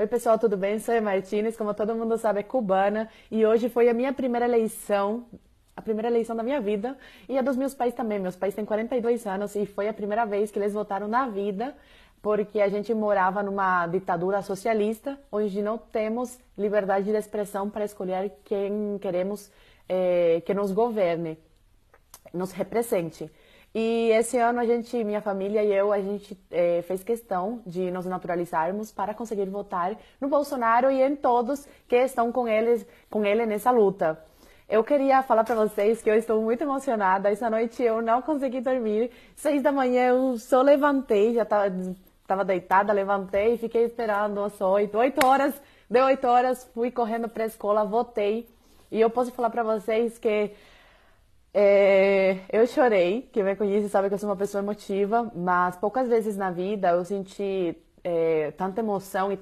Oi, pessoal, tudo bem? Sou a Martínez, como todo mundo sabe, é cubana e hoje foi a minha primeira eleição. A primeira eleição da minha vida e a dos meus pais também. Meus pais têm 42 anos e foi a primeira vez que eles votaram na vida, porque a gente morava numa ditadura socialista, onde não temos liberdade de expressão para escolher quem queremos é, que nos governe, nos represente. E esse ano a gente, minha família e eu, a gente é, fez questão de nos naturalizarmos para conseguir votar no Bolsonaro e em todos que estão com ele, com ele nessa luta. Eu queria falar para vocês que eu estou muito emocionada. Essa noite eu não consegui dormir. Seis da manhã eu só levantei, já estava deitada, levantei e fiquei esperando as oito, oito horas. Deu oito horas, fui correndo para a escola, votei. E eu posso falar para vocês que é, eu chorei, quem me conhece sabe que eu sou uma pessoa emotiva, mas poucas vezes na vida eu senti é, tanta emoção e